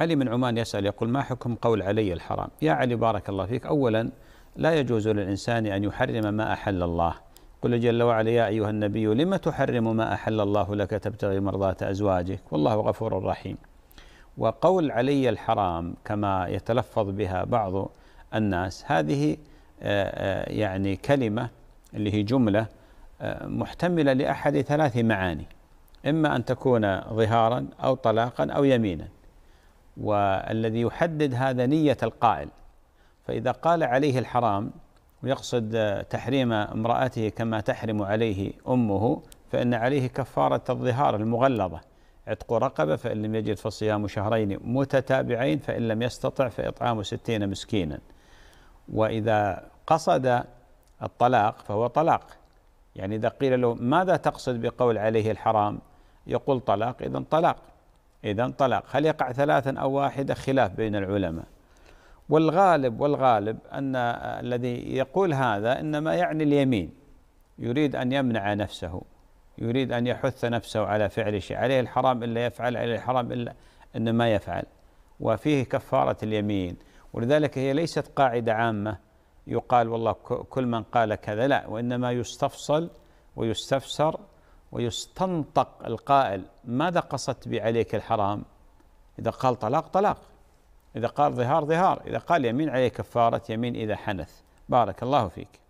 علي من عمان يسأل يقول ما حكم قول علي الحرام يا علي بارك الله فيك أولا لا يجوز للإنسان أن يحرم ما أحل الله قل جل وعلا يا أيها النبي لم تحرم ما أحل الله لك تبتغي مرضاة أزواجك والله غفور رحيم وقول علي الحرام كما يتلفظ بها بعض الناس هذه آه، آه، يعني كلمة اللي هي جملة آه، محتملة لأحد ثلاث معاني إما أن تكون ظهارا أو طلاقا أو يمينا والذي يحدد هذا نية القائل فإذا قال عليه الحرام ويقصد تحريم امرأته كما تحرم عليه أمه فإن عليه كفارة الظهار المغلظة عتق رقبة فإن لم يجد فصيام شهرين متتابعين فإن لم يستطع فإطعام ستين مسكينا وإذا قصد الطلاق فهو طلاق يعني إذا قيل له ماذا تقصد بقول عليه الحرام يقول طلاق إذا طلاق إذا طلاق هل يقع ثلاثا أو واحدة خلاف بين العلماء والغالب والغالب أن الذي يقول هذا إنما يعني اليمين يريد أن يمنع نفسه يريد أن يحث نفسه على فعل شيء عليه الحرام إلا يفعل عليه الحرام إلا أن ما يفعل وفيه كفارة اليمين ولذلك هي ليست قاعدة عامة يقال والله كل من قال كذا لا وإنما يستفصل ويستفسر ويستنطق القائل ماذا قصدت بعليك الحرام إذا قال طلاق طلاق إذا قال ظهار ظهار إذا قال يمين عليه كفارة يمين إذا حنث بارك الله فيك